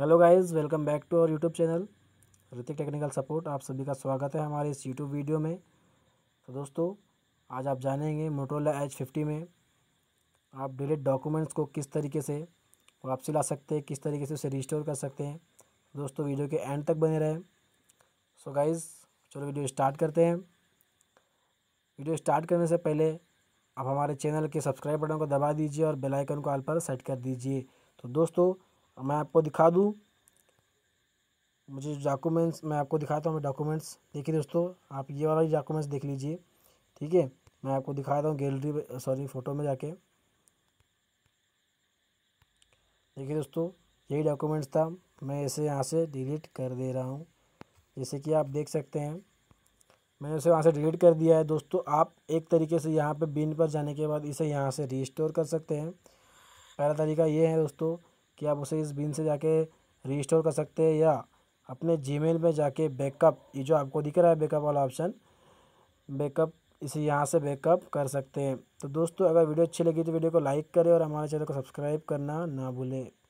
hello guys welcome back to our YouTube channel Hrithik technical support आप सभी का स्वागत है हमारे इस यूट्यूब वीडियो में तो दोस्तों आज आप जानेंगे मोटोला एच फिफ्टी में आप डिलीट डॉक्यूमेंट्स को किस तरीके से वापसी ला सकते हैं किस तरीके से उसे रिस्टोर कर सकते हैं दोस्तों वीडियो के एंड तक बने रहें सो गाइज़ चलो वीडियो स्टार्ट करते हैं वीडियो स्टार्ट करने से पहले आप हमारे चैनल के सब्सक्राइब बटन को दबा दीजिए और बेलाइकन को आल पर सेट कर दीजिए तो दोस्तों मैं आपको दिखा दूँ मुझे डॉक्यूमेंट्स मैं आपको दिखाता हूँ मैं डॉक्यूमेंट्स देखिए दोस्तों आप ये वाला डॉक्यूमेंट्स देख लीजिए ठीक है मैं आपको दिखाता हूँ गैलरी सॉरी फ़ोटो में जाके देखिए दोस्तों यही डॉक्यूमेंट्स था मैं इसे यहाँ से डिलीट कर दे रहा हूँ जैसे कि आप देख सकते हैं मैंने उसे वहाँ से डिलीट कर दिया है दोस्तों आप एक तरीके से यहाँ पर बिन पर जाने के बाद इसे यहाँ से रिस्टोर कर सकते हैं पहला तरीका ये है दोस्तों कि आप उसे इस बिन से जाके रिस्टोर कर सकते हैं या अपने जीमेल में जाके बैकअप ये जो आपको दिख रहा है बैकअप वाला ऑप्शन बैकअप इसे यहाँ से बैकअप कर सकते हैं तो दोस्तों अगर वीडियो अच्छी लगी तो वीडियो को लाइक करें और हमारे चैनल को सब्सक्राइब करना ना भूलें